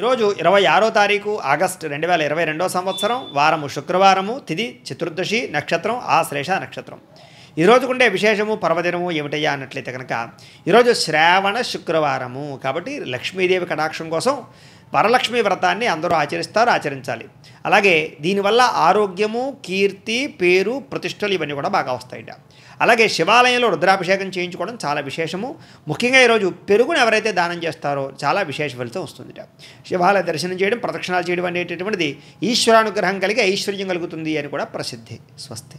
ఈరోజు ఇరవై ఆరో తారీఖు ఆగస్ట్ రెండు వేల ఇరవై రెండో సంవత్సరం వారము శుక్రవారము తిది చతుర్దశి నక్షత్రం ఆశ్లేష నక్షత్రం ఈరోజుకుండే విశేషము పర్వదినము ఏమిటయ్యా అన్నట్లయితే కనుక ఈరోజు శ్రావణ శుక్రవారము కాబట్టి లక్ష్మీదేవి కటాక్షం కోసం వరలక్ష్మి వ్రతాన్ని అందరూ ఆచరిస్తారు ఆచరించాలి అలాగే దీనివల్ల ఆరోగ్యము కీర్తి పేరు ప్రతిష్టలు ఇవన్నీ కూడా బాగా వస్తాయంట అలాగే శివాలయంలో రుద్రాభిషేకం చేయించుకోవడం చాలా విశేషము ముఖ్యంగా ఈరోజు పెరుగును ఎవరైతే దానం చేస్తారో చాలా విశేష ఫలితం వస్తుందిట శివాలయ దర్శనం చేయడం ప్రదక్షిణాలు చేయడం అనేటటువంటిది ఈశ్వరానుగ్రహం కలిగి ఐశ్వర్యం కలుగుతుంది అని కూడా ప్రసిద్ధి స్వస్తి